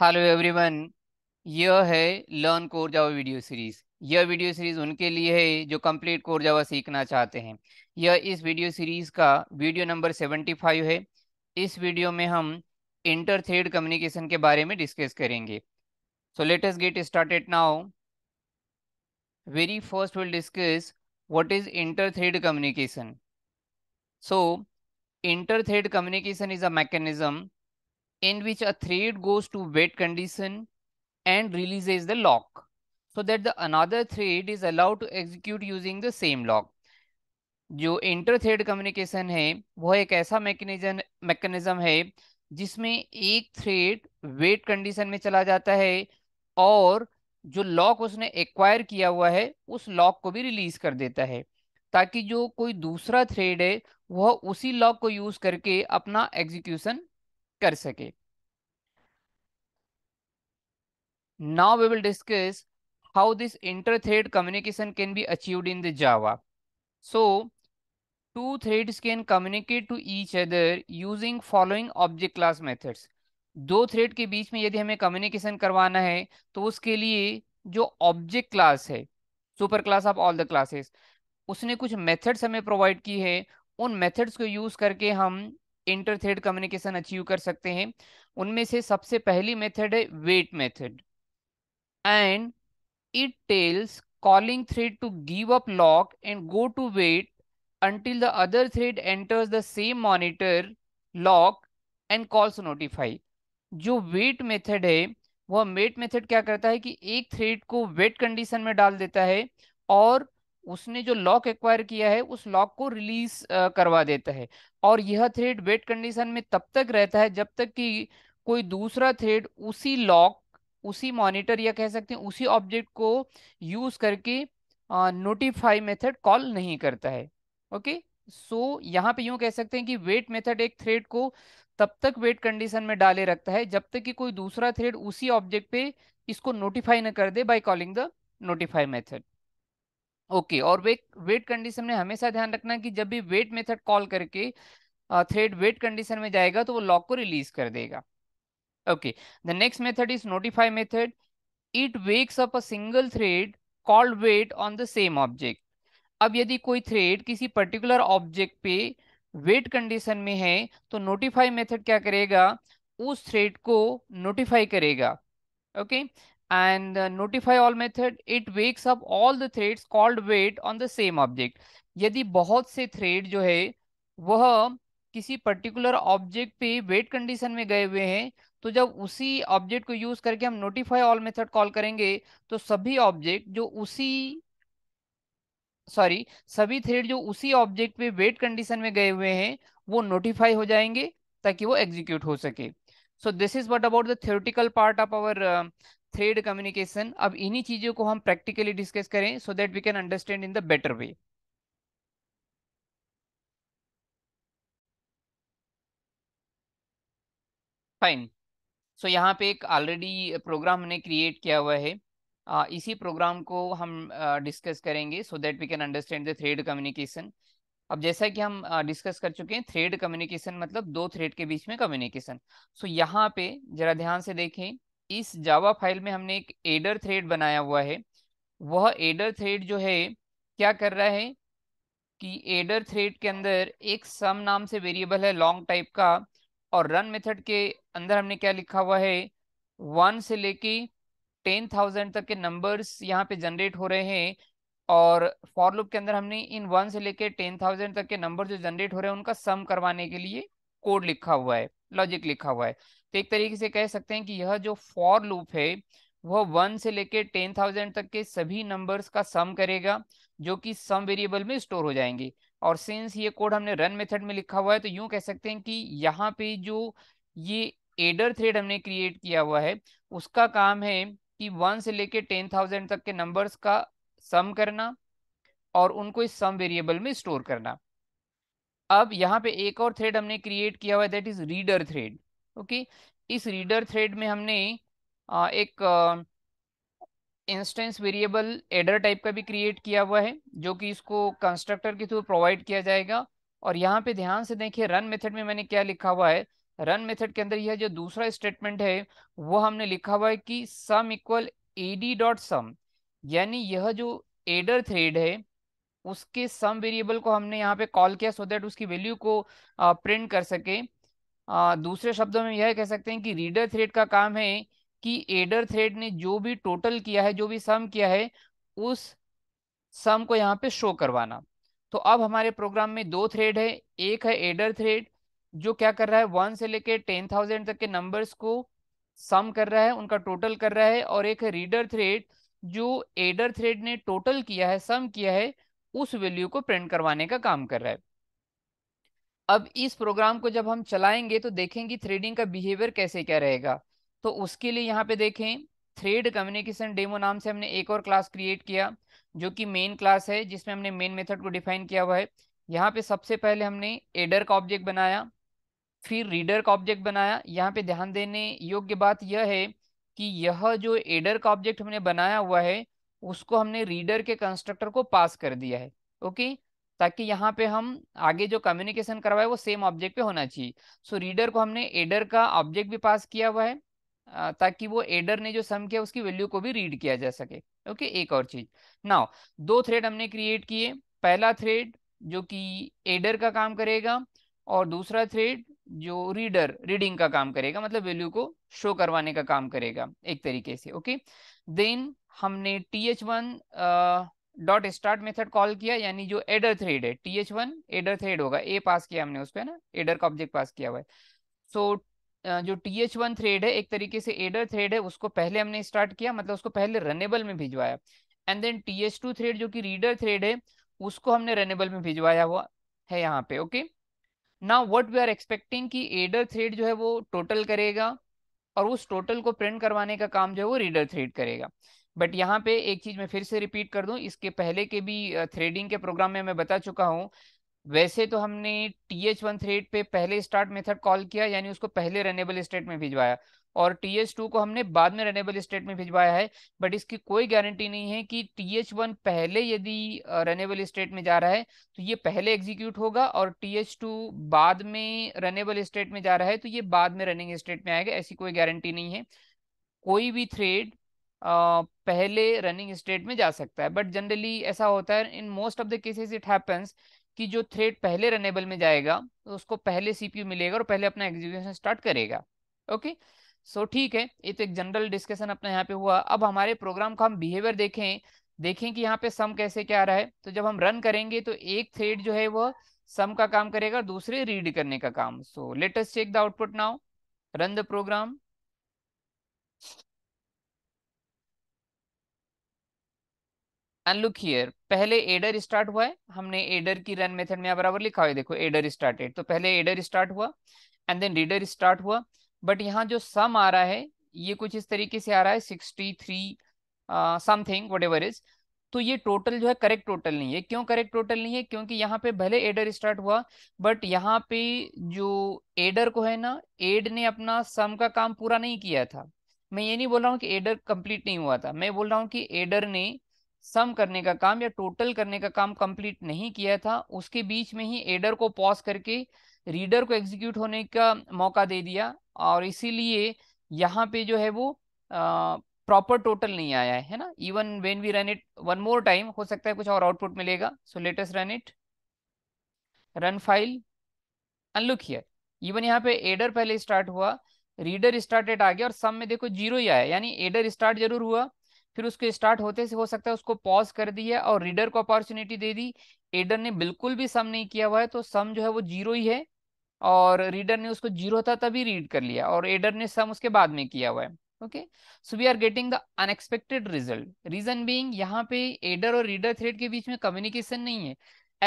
Hello everyone यह है learn core Java video series यह वीडियो सीरीज उनके लिए है जो कंप्लीट कोर जावा सीखना चाहते हैं यह इस वीडियो सीरीज का वीडियो नंबर 75 है इस वीडियो में हम इंटर थ्रेड कम्युनिकेशन के बारे में डिस्कस करेंगे so let us get started now very first will discuss what is inter thread communication so inter thread communication is a mechanism in which a thread goes to wet condition and releases the lock so that the another thread is allowed to execute using the same lock जो inter thread communication है वह एक ऐसा mechanism mechanism है जिसमें एक thread wait condition में चला जाता है और जो लॉक उसने एक्वायर किया हुआ है उस लॉक को भी रिलीज कर देता है ताकि जो कोई दूसरा थ्रेड है वह उसी लॉक को यूज करके अपना एग्जीक्यूशन कर सके now we will discuss how this inter thread communication can be achieved in the Java so two threads can communicate to each other using following object class methods दो thread के बीच में यदि हमें कम्युनिकेशन करवाना है तो उसके लिए जो ऑब्जेक्ट क्लास है super class of all the classes उसने कुछ मेथड्स हमें प्रोवाइड की है उन मेथड्स को यूज करके हम इंटर थ्रेड कम्युनिकेशन अचीव कर सकते हैं उनमें से सबसे पहली मेथड है wait method and it tells calling thread to give up lock and go to wait until the other thread enters the same monitor lock and calls notify जो wait method है वह वेट मेथड क्या करता है कि एक thread को wait condition में डाल देता है और उसने जो लॉक एक्वायर किया है उस लॉक को रिलीज करवा देता है और यह थ्रेड वेट कंडीशन में तब तक रहता है जब तक कि कोई दूसरा थ्रेड उसी लॉक उसी मॉनिटर या कह सकते हैं उसी ऑब्जेक्ट को यूज करके नोटिफाई मेथड कॉल नहीं करता है ओके सो so, यहाँ पे यूं कह सकते हैं कि वेट मेथड एक थ्रेड को तब तक वेट कंडीशन में डाले रखता है जब तक कि कोई दूसरा थ्रेड उसी ऑब्जेक्ट पे इसको नोटिफाई न कर दे by calling the notify method okay okay, और वेट वेट कंडीशन में हमेशा ध्यान रखना कि जब भी वेट मेथड कॉल करके थ्रेड वेट कंडीशन में जाएगा तो वो लॉक को रिलीज कर देगा okay the next method is notify method it wakes up a single thread called wait on the same object अब यदि कोई थ्रेड किसी पर्टिकुलर ऑब्जेक्ट पे वेट कंडीशन में है तो नोटिफाई मेथड क्या करेगा उस थ्रेड को नोटिफाई करेगा okay and uh, notify all method it wakes up all the threads called wait on the same object यदि बहुत से थ्रेड जो है वह किसी पर्टिकुलर ऑब्जेक्ट पे वेट कंडीशन में गए हुए हैं तो जब उसी ऑब्जेक्ट को यूज करके हम नोटिफाई ऑल मेथड कॉल करेंगे तो सभी ऑब्जेक्ट जो उसी सॉरी सभी थ्रेड जो उसी ऑब्जेक्ट पे वेट कंडीशन में गए हुए हैं वो नोटिफाई हो जाएंगे ताकि वो एग्जीक्यूट हो सके so this is what about the theoretical part of our uh, thread communication अब इन्हीं चीजों को हम प्रैक्टिकली डिस्कस करें so that we can understand in the better way fine so यहाँ पे एक ऑलरेडी प्रोग्राम हमने क्रिएट किया हुआ है आ, इसी प्रोग्राम को हम डिस्कस करेंगे so that we can understand the thread communication अब जैसा कि हम डिस्कस कर चुके हैं थ्रेड कम्युनिकेशन मतलब दो थ्रेड के बीच में कम्युनिकेशन सो so, यहाँ पे जरा ध्यान से देखें इस जावा फाइल में हमने एक एडर थ्रेड बनाया हुआ है वह एडर थ्रेड जो है क्या कर रहा है कि एडर थ्रेड के अंदर एक सम नाम से वेरिएबल है लॉन्ग टाइप का और रन मेथड के अंदर हमने क्या लिखा हुआ है वन से लेके टेन थाउजेंड तक के नंबर्स यहाँ पे जनरेट हो रहे हैं और फॉर लुप के अंदर हमने इन वन से लेके टेन थाउजेंड तक के नंबर जो जनरेट हो रहे हैं उनका सम करवाने के लिए कोड लिखा हुआ है लॉजिक लिखा हुआ है तो एक तरीके से कह सकते हैं कि यह जो फॉर लूप है वह वन से लेकर टेन थाउजेंड तक के सभी नंबर्स का सम करेगा जो कि सम वेरिएबल में स्टोर हो जाएंगे और सिंस ये कोड हमने रन मेथड में लिखा हुआ है तो यूं कह सकते हैं कि यहाँ पे जो ये एडर थ्रेड हमने क्रिएट किया हुआ है उसका काम है कि वन से लेकर टेन थाउजेंड तक के नंबर्स का सम करना और उनको इस सम वेरिएबल में स्टोर करना अब यहाँ पे एक और थ्रेड हमने क्रिएट किया हुआ है that is reader thread okay इस रीडर थ्रेड में हमने आ, एक इंस्टेंस वेरिएबल एडर टाइप का भी क्रिएट किया हुआ है जो कि इसको कंस्ट्रक्टर के थ्रू प्रोवाइड किया जाएगा और यहाँ पे ध्यान से देखिए रन मेथड में मैंने क्या लिखा हुआ है रन मेथड के अंदर यह जो दूसरा स्टेटमेंट है वो हमने लिखा हुआ है कि sum equal A D dot sum यानी यह जो एडर थ्रेड है उसके सम वेरिएबल को हमने यहाँ पे कॉल किया सो देट दैट उसकी वैल्यू को प्रिंट कर सके दूसरे शब्दों में यह कह सकते हैं कि रीडर थ्रेड का काम है कि एडर थ्रेड ने जो भी टोटल किया है जो भी सम किया है उस सम को यहाँ पे शो करवाना तो अब हमारे प्रोग्राम में दो थ्रेड है एक है एडर थ्रेड जो क्या कर रहा है वन से लेकर टेन थाउजेंड तक के नंबर्स को सम कर रहा है उनका टोटल कर रहा है और एक है रीडर थ्रेड जो एडर थ्रेड ने टोटल किया है सम किया है उस वैल्यू को प्रिंट करवाने का काम कर रहा है अब इस प्रोग्राम को जब हम चलाएंगे तो देखेंगे थ्रेडिंग का बिहेवियर कैसे क्या रहेगा तो उसके लिए यहाँ पे देखें थ्रेड कम्युनिकेशन डेमो नाम से हमने एक और क्लास क्रिएट किया जो कि मेन क्लास है जिसमें हमने मेन मेथड को डिफाइन किया हुआ है यहाँ पे सबसे पहले हमने एडर का ऑब्जेक्ट बनाया फिर रीडर का ऑब्जेक्ट बनाया यहाँ पे ध्यान देने योग्य बात यह है कि यह जो एडर का ऑब्जेक्ट हमने बनाया हुआ है उसको हमने रीडर के कंस्ट्रक्टर को पास कर दिया है ओके ताकि यहाँ पे हम आगे जो कम्युनिकेशन करवाए वो सेम ऑब्जेक्ट पे होना चाहिए सो so, रीडर को हमने एडर का ऑब्जेक्ट भी पास किया हुआ है ताकि वो एडर ने जो सम किया उसकी वैल्यू को भी रीड किया जा सके ओके एक और चीज नाउ दो थ्रेड हमने क्रिएट किए पहला थ्रेड जो कि एडर का काम करेगा और दूसरा थ्रेड जो रीडर रीडिंग का काम करेगा मतलब वैल्यू को शो करवाने का काम करेगा एक तरीके से ओके देन हमने T H one dot start method call किया यानी जो एडर थ्रेड है T H one adder thread होगा ए पास किया हमने उस पर ना एडर का ऑब्जेक्ट पास किया हुआ है सो so, जो टी एच वन थ्रेड है एक तरीके से एडर थ्रेड है उसको पहले हमने स्टार्ट किया मतलब उसको पहले रनेबल में भिजवाया and then T H two thread जो कि रीडर थ्रेड है उसको हमने रनेबल में भिजवाया हुआ है यहाँ पे okay now what we are expecting कि एडर थ्रेड जो है वो टोटल करेगा और उस टोटल को प्रिंट करवाने का काम जो है वो रीडर थ्रेड करेगा बट यहाँ पे एक चीज मैं फिर से रिपीट कर दूं इसके पहले के भी थ्रेडिंग के प्रोग्राम में मैं बता चुका हूँ वैसे तो हमने टी एच वन थ्रेड पे पहले स्टार्ट मेथड कॉल किया यानी उसको पहले रनेबल स्टेट में भिजवाया और टी एच टू को हमने बाद में रनेबल स्टेट में भिजवाया है बट इसकी कोई गारंटी नहीं है कि टी एच वन पहले यदि रनेबल स्टेट में जा रहा है तो ये पहले एग्जीक्यूट होगा और टी एच टू बाद में रनेबल स्टेट में जा रहा है तो ये बाद में रनिंग स्टेट में आएगा ऐसी कोई गारंटी नहीं है कोई भी थ्रेड पहले रनिंग स्टेट में जा सकता है बट जनरली ऐसा होता है in most of the cases it happens कि जो थ्रेड पहले रनेबल में जाएगा तो उसको पहले सीपीयू मिलेगा और पहले अपना एग्जीक्यूशन स्टार्ट करेगा ओके सो ठीक है ये तो एक जनरल डिस्कशन अपना यहाँ पे हुआ अब हमारे प्रोग्राम का हम बिहेवियर देखें देखें कि यहाँ पे सम कैसे क्या आ रहा है तो जब हम रन करेंगे तो एक थ्रेड जो है वह सम का काम करेगा दूसरे रीड करने का काम so let's check the output now run the program and look here पहले एडर स्टार्ट हुआ है हमने एडर की रन मेथड में बराबर लिखा हुआ है देखो एडर स्टार्टेड तो पहले एडर स्टार्ट हुआ एंड देन रीडर स्टार्ट हुआ बट यहाँ जो सम आ रहा है ये कुछ इस तरीके से आ रहा है sixty three something whatever is तो ये टोटल जो है करेक्ट टोटल नहीं है क्यों करेक्ट टोटल नहीं है क्योंकि यहाँ पे भले एडर स्टार्ट हुआ बट यहाँ पे जो एडर को है ना एड ने अपना सम का काम पूरा नहीं किया था मैं ये नहीं बोल रहा हूँ कि एडर कंप्लीट नहीं हुआ था मैं बोल रहा हूँ कि एडर ने सम करने का काम या टोटल करने का काम कंप्लीट नहीं किया था उसके बीच में ही एडर को पॉज करके रीडर को एग्जीक्यूट होने का मौका दे दिया और इसीलिए यहाँ पे जो है वो प्रॉपर टोटल नहीं आया है ना even when we run it one more time हो सकता है कुछ और आउटपुट मिलेगा so let's run it run file and look here even यहाँ पे एडर पहले स्टार्ट हुआ रीडर स्टार्टेड आ गया और सम में देखो जीरो ही आया यानी एडर स्टार्ट जरूर हुआ फिर उसके स्टार्ट होते से हो सकता है उसको पॉज कर दिया और रीडर को अपॉर्चुनिटी दे दी एडर ने बिल्कुल भी सम नहीं किया हुआ है तो सम जो है वो जीरो ही है और रीडर ने उसको जीरो था तभी रीड कर लिया और एडर ने सम उसके बाद में किया हुआ है okay so we are getting the unexpected result reason being यहाँ पे एडर और रीडर थ्रेड के बीच में कम्युनिकेशन नहीं है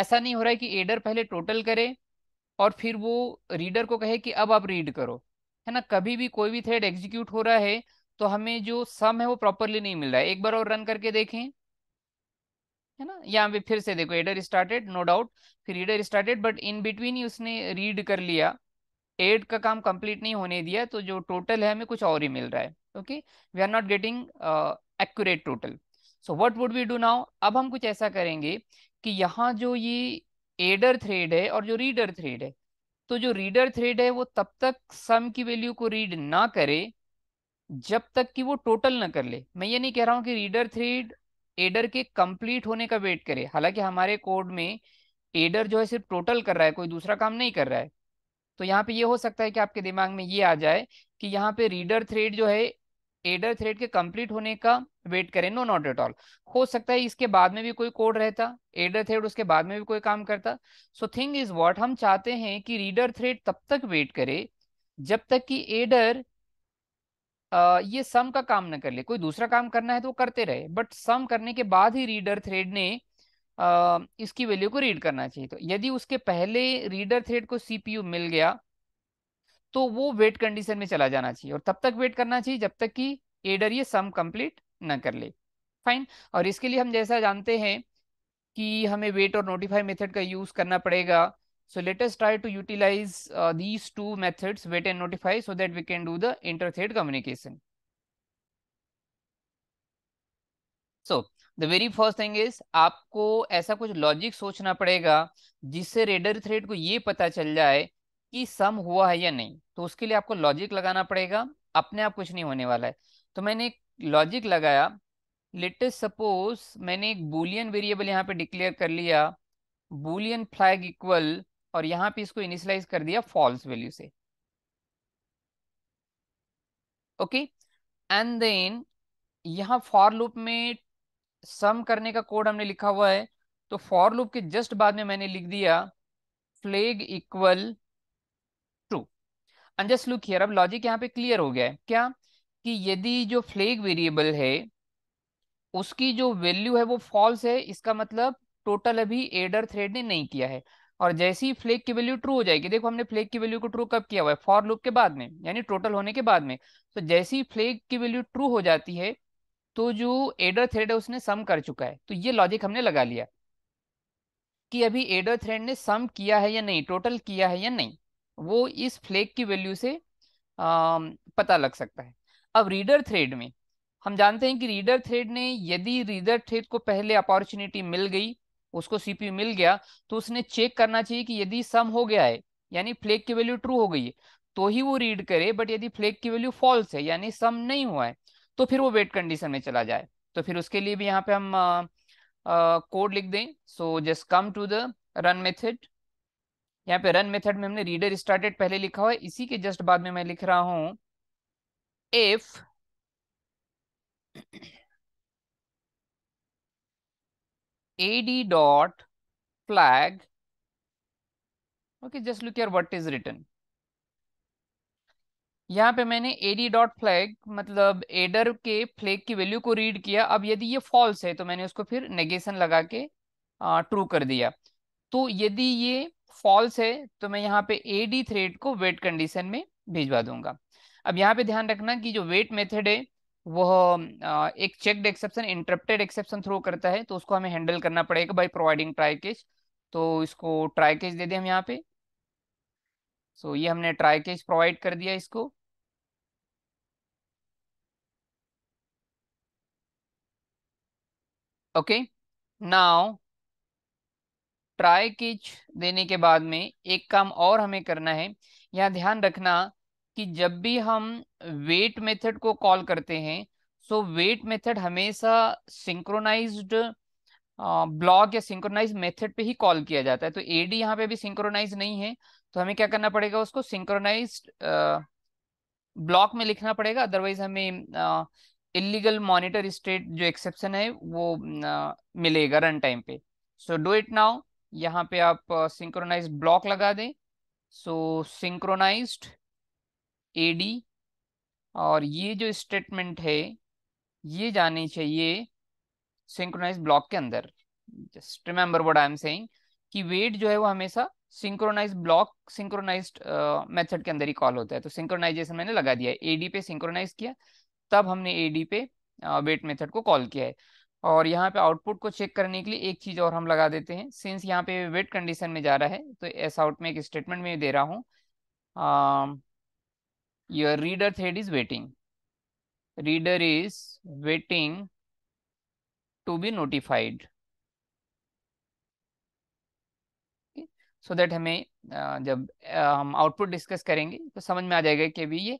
ऐसा नहीं हो रहा है कि एडर पहले टोटल करे और फिर वो रीडर को कहे कि अब आप रीड करो है ना कभी भी कोई भी थ्रेड एग्जीक्यूट हो रहा है तो हमें जो सम है वो प्रॉपरली नहीं मिल रहा है एक बार और रन करके देखें है ना यहाँ पे फिर से देखो एडर स्टार्टेड नो डाउट फिर reader started but in between ही उसने रीड कर लिया एड का काम कंप्लीट नहीं होने दिया तो जो टोटल है हमें कुछ और ही मिल रहा है okay we are not getting accurate total so what would we do now अब हम कुछ ऐसा करेंगे कि यहाँ जो ये एडर थ्रेड है और जो रीडर थ्रेड है तो जो रीडर थ्रेड है वो तब तक सम की वैल्यू को रीड ना करे जब तक कि वो टोटल ना कर ले मैं ये नहीं कह रहा हूँ कि रीडर थ्री एडर के कंप्लीट होने का वेट करे हालांकि हमारे कोड में एडर जो है सिर्फ टोटल कर रहा है कोई दूसरा काम नहीं कर रहा है तो यहाँ पे ये हो सकता है कि आपके दिमाग में ये आ जाए कि यहाँ पे रीडर थ्रेड जो है एडर थ्रेड के कंप्लीट होने का वेट करे नो नॉट एट ऑल हो सकता है इसके बाद में भी कोई कोड रहता एडर थ्रेड उसके बाद में भी कोई काम करता सो थिंग इज वॉट हम चाहते हैं कि रीडर थ्रेड तब तक वेट करे जब तक कि एडर ये सम का काम ना कर ले कोई दूसरा काम करना है तो वो करते रहे बट सम करने के बाद ही रीडर थ्रेड ने इसकी वैल्यू को रीड करना चाहिए तो यदि उसके पहले रीडर थ्रेड को सीपीयू मिल गया तो वो वेट कंडीशन में चला जाना चाहिए और तब तक वेट करना चाहिए जब तक कि एडर ये सम कंप्लीट ना कर ले फाइन और इसके लिए हम जैसा जानते हैं कि हमें वेट और नोटिफाई मेथड का यूज करना पड़ेगा So let us try to utilize uh, these two methods, wait and notify, so that we can do the inter-thread communication. So the very first thing is आपको ऐसा कुछ logic सोचना पड़ेगा जिससे raider thread को ये पता चल जाए कि सम हुआ है या नहीं तो उसके लिए आपको लॉजिक लगाना पड़ेगा अपने आप कुछ नहीं होने वाला है तो मैंने एक लॉजिक लगाया लेटेस्ट सपोज मैंने एक बूलियन वेरिएबल यहाँ पे डिक्लेयर कर लिया बूलियन फ्लैग इक्वल और यहां पे इसको इनिशियलाइज कर दिया फॉल्स वैल्यू से ओके एंड देन यहां फॉर लूप में सम करने का कोड हमने लिखा हुआ है तो फॉर लूप के जस्ट बाद में मैंने लिख दिया flag equal to and just look here अब लॉजिक यहाँ पे क्लियर हो गया है क्या कि यदि जो फ्लेग वेरिएबल है उसकी जो वैल्यू है वो फॉल्स है इसका मतलब टोटल अभी एडर थ्रेड ने नहीं किया है और जैसे ही फ्लेग की वैल्यू ट्रू हो जाएगी देखो हमने फ्लेग की वैल्यू को ट्रू कब किया हुआ है फॉर लूप के बाद में यानी टोटल होने के बाद में तो जैसे ही फ्लेग की वैल्यू ट्रू हो जाती है तो जो एडर थ्रेड है उसने सम कर चुका है तो ये लॉजिक हमने लगा लिया कि अभी एडर थ्रेड ने सम किया है या नहीं टोटल किया है या नहीं वो इस फ्लेग की वैल्यू से आ, पता लग सकता है अब रीडर थ्रेड में हम जानते हैं कि रीडर थ्रेड ने यदि रीडर थ्रेड को पहले अपॉर्चुनिटी मिल गई उसको सीपीयू मिल गया तो उसने चेक करना चाहिए कि यदि सम हो गया है यानी फ्लेग की वैल्यू ट्रू हो गई है तो ही वो रीड करे बट यदि फ्लेग की वैल्यू फॉल्स है यानी सम नहीं हुआ है तो फिर वो वेट कंडीशन में चला जाए तो फिर उसके लिए भी यहाँ पे हम कोड लिख दें so just come to the run method यहाँ पे रन मेथड में हमने रीडर स्टार्टेड पहले लिखा हुआ है इसी के जस्ट बाद में मैं लिख रहा हूं if AD dot flag. Okay, just look here what is written. यहाँ पे मैंने एडी डॉट फ्लैग मतलब एडर के फ्लैग की वैल्यू को रीड किया अब यदि ये फॉल्स है तो मैंने उसको फिर नेगेशन लगा के ट्रू कर दिया तो यदि ये फॉल्स है तो मैं यहाँ पे एडी थ्रेड को वेट कंडीशन में भिजवा दूंगा अब यहाँ पे ध्यान रखना कि जो वेट मेथड है वह एक checked exception interrupted exception throw करता है तो उसको हमें हैंडल करना पड़ेगा बाई प्रोवाइडिंग ट्राई केच तो इसको ट्राई केच दे दें हम यहाँ पे सो so, ये हमने ट्राई केच प्रोवाइड कर दिया इसको ओके नाउ ट्राई किच देने के बाद में एक काम और हमें करना है यहाँ ध्यान रखना कि जब भी हम वेट मेथड को कॉल करते हैं सो वेट मेथड हमेशा सिंक्रोनाइज्ड ब्लॉक या सिंक्रोनाइज मेथड पे ही कॉल किया जाता है तो एडी यहाँ पे भी सिंक्रोनाइज नहीं है तो हमें क्या करना पड़ेगा उसको सिंक्रोनाइज ब्लॉक में लिखना पड़ेगा अदरवाइज हमें इलीगल मॉनिटर स्टेट जो एक्सेप्शन है वो आ, मिलेगा रन टाइम पे सो डू इट नाउ यहाँ पे आप सिंक्रोनाइज ब्लॉक लगा दें सो सिंक्रोनाइज्ड ए डी और ये जो स्टेटमेंट है ये जानी चाहिए सिंक्रोनाइज ब्लॉक के अंदर just remember what I am saying कि वेट जो है वो हमेशा सिंक्रोनाइज ब्लॉक सिंक्रोनाइज मेथड के अंदर ही कॉल होता है तो सिंक्रोनाइजेशन मैंने लगा दिया ए डी पे सिंक्रोनाइज किया तब हमने ए डी पे वेट मेथड को कॉल किया है और यहाँ पे आउटपुट को चेक करने के लिए एक चीज और हम लगा देते हैं सिंस यहाँ पे वेट कंडीशन में जा रहा है तो एस आउट में एक स्टेटमेंट में दे रहा हूँ your reader thread is waiting. Reader is waiting to be notified. So that हमें जब हम आउटपुट डिस्कस करेंगे तो समझ में आ जाएगा कि अभी ये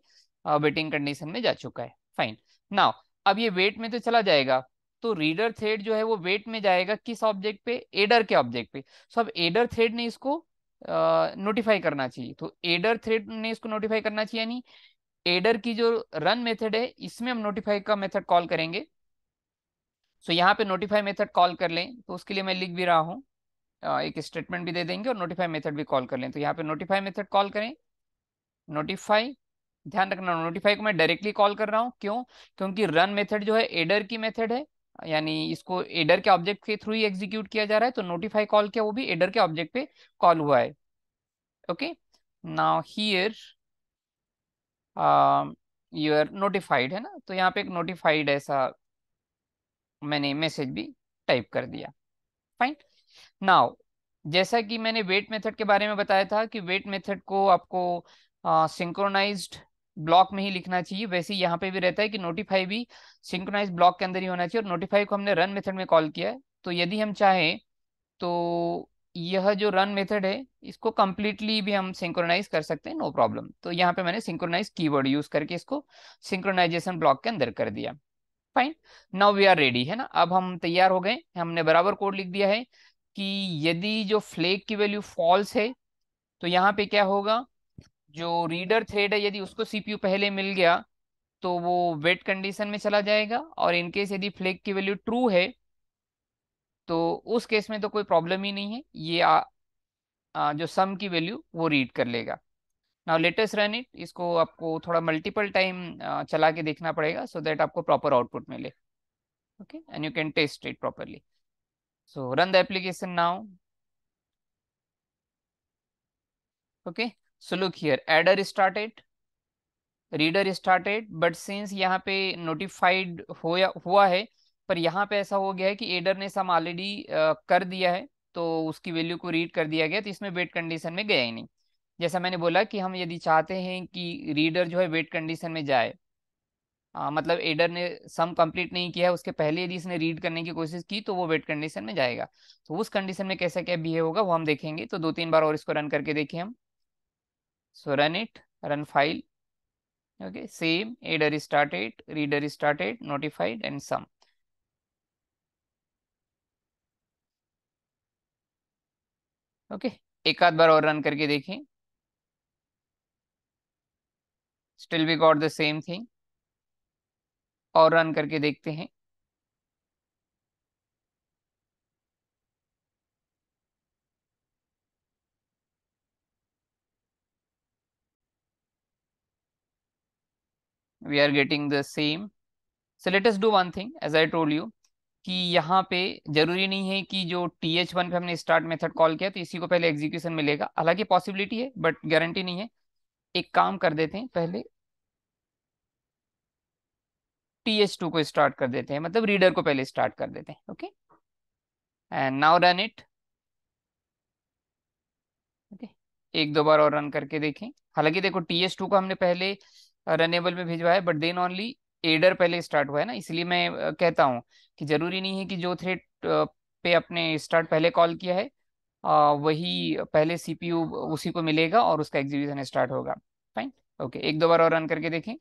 वेटिंग कंडीशन में जा चुका है फाइन नाउ अब ये वेट में तो चला जाएगा तो रीडर थ्रेड जो है वो वेट में जाएगा किस ऑब्जेक्ट पे एडर के ऑब्जेक्ट पे सो अब एडर थ्रेड ने इसको नोटिफाई करना चाहिए तो एडर थ्रेड ने इसको नोटिफाई करना चाहिए यानी एडर की जो रन मेथड है इसमें हम नोटिफाई का मेथड कॉल करेंगे सो so, यहाँ पे नोटिफाई मेथड कॉल कर लें तो उसके लिए मैं लिख भी रहा हूँ एक स्टेटमेंट भी दे देंगे और नोटिफाई मेथड भी कॉल कर लें तो यहाँ पे नोटिफाई मेथड कॉल करें नोटिफाई ध्यान रखना नोटिफाई को मैं डायरेक्टली कॉल कर रहा हूँ क्यों क्योंकि रन मेथड जो है एडर की मेथड है यानी इसको एडर के ऑब्जेक्ट के थ्रू ही एग्जीक्यूट किया जा रहा है तो नोटिफाई कॉल क्या वो भी एडर के ऑब्जेक्ट पे कॉल हुआ है okay now here you are notified है ना तो यहाँ पे एक नोटिफाइड ऐसा मैंने मैसेज भी टाइप कर दिया फाइन नाउ जैसा कि मैंने वेट मेथड के बारे में बताया था कि वेट मेथड को आपको सिंक्रोनाइज्ड uh, ब्लॉक में ही लिखना चाहिए वैसे यहाँ पे भी रहता है कि नोटिफाई भी सिंक्रोनाइज ब्लॉक के अंदर ही होना चाहिए और नोटिफाई को हमने रन मेथड में कॉल किया है तो यदि हम चाहें तो यह जो रन मेथड है इसको कम्प्लीटली भी हम सिंक्रोनाइज कर सकते हैं नो प्रॉब्लम तो यहाँ पे मैंने सिंक्रोनाइज कीवर्ड यूज करके इसको सिंक्रोनाइजेशन ब्लॉक के अंदर कर दिया fine now we are ready है ना अब हम तैयार हो गए हमने बराबर कोड लिख दिया है कि यदि जो फ्लेक की वैल्यू फॉल्स है तो यहाँ पे क्या होगा जो रीडर थ्रेड है यदि उसको सीपीयू पहले मिल गया तो वो वेट कंडीशन में चला जाएगा और इनकेस यदि फ्लेग की वैल्यू ट्रू है तो उस केस में तो कोई प्रॉब्लम ही नहीं है ये आ, आ, जो सम की वैल्यू वो रीड कर लेगा नाउ लेटेस्ट रन इट इसको आपको थोड़ा मल्टीपल टाइम चला के देखना पड़ेगा सो so दैट आपको प्रॉपर आउटपुट मिले okay and you can test it properly so run the application now okay so look here adder started reader started but since यहाँ पे notified होया हुआ है पर यहाँ पे ऐसा हो गया है कि एडर ने सम ऑलरेडी कर दिया है तो उसकी वैल्यू को रीड कर दिया गया तो इसमें वेट कंडीशन में गया ही नहीं जैसा मैंने बोला कि हम यदि चाहते हैं कि रीडर जो है वेट कंडीशन में जाए आ, मतलब एडर ने सम कंप्लीट नहीं किया है उसके पहले यदि इसने रीड करने की कोशिश की तो वो वेट कंडीशन में जाएगा तो उस कंडीशन में कैसा क्या बिहेव होगा वो हम देखेंगे तो दो तीन बार और इसको रन करके देखें हम So run it, run file. Okay, same header is started, reader is started, notified and sum. Okay okay. एक आध बार और रन करके देखें still we got the same thing और रन करके देखते हैं we are getting the same so let us do one thing as I told you कि यहाँ पे जरूरी नहीं है कि जो टी एच वन पे हमने स्टार्ट मेथड कॉल किया तो इसी को पहले एग्जीक्यूशन मिलेगा हालांकि पॉसिबिलिटी है बट गारंटी नहीं है एक काम कर देते हैं पहले टी एच टू को स्टार्ट कर देते हैं मतलब रीडर को पहले स्टार्ट कर देते हैं okay and now run it okay एक दो बार और रन करके देखें हालांकि देखो टी एच टू को हमने पहले रनेबल में भिजवा है बट देन ओनली एडर पहले स्टार्ट हुआ है ना इसलिए मैं कहता हूँ कि जरूरी नहीं है कि जो थ्रेड पे अपने स्टार्ट पहले कॉल किया है वही पहले सीपीयू उसी को मिलेगा और उसका एग्जीबिशन स्टार्ट होगा फाइन ओके एक दो बार और रन करके देखें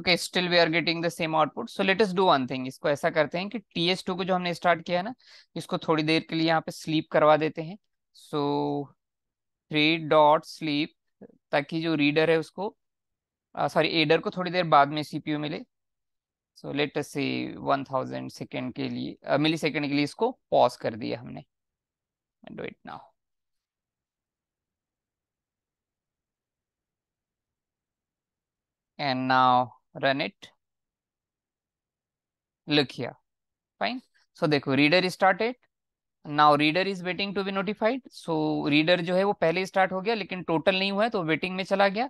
okay still we are getting the same output so let us do one thing इसको ऐसा करते हैं कि टी एस टू को जो हमने स्टार्ट किया है ना इसको थोड़ी देर के लिए यहाँ पे स्लीप करवा देते हैं सो थ्री डॉट स्लीप ताकि जो रीडर है उसको सॉरी uh, एडर को थोड़ी देर बाद में सीपीयू मिले सो लेट अस से थाउजेंड सेकेंड के लिए मिली uh, सेकेंड के लिए इसको पॉज कर दिया हमने do it now and now run it look here fine so देखो reader is started now reader is waiting to be notified so reader जो है वो पहले start हो गया लेकिन total नहीं हुआ है तो waiting में चला गया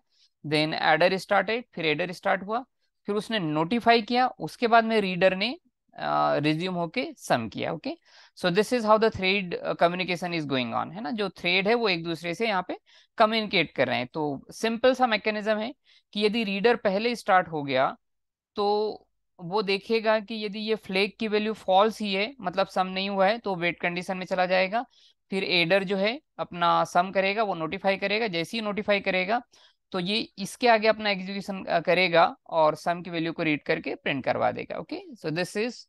then adder started फिर adder start हुआ फिर उसने notify किया उसके बाद में reader ने रिज्यूम होके सम किया okay so this is how the thread communication is going on है ना जो थ्रेड है वो एक दूसरे से यहाँ पे कम्युनिकेट कर रहे हैं तो सिंपल सा मैकेनिज्म है कि यदि रीडर पहले स्टार्ट हो गया तो वो देखेगा कि यदि ये फ्लेग की वैल्यू फॉल्स ही है मतलब सम नहीं हुआ है तो वेट कंडीशन में चला जाएगा फिर एडर जो है अपना सम करेगा वो नोटिफाई करेगा जैसे ही नोटिफाई करेगा तो ये इसके आगे अपना एग्जीक्यूशन करेगा और सम की वैल्यू को रीड करके प्रिंट करवा देगा okay so this is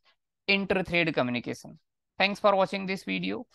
inter thread communication thanks for watching this video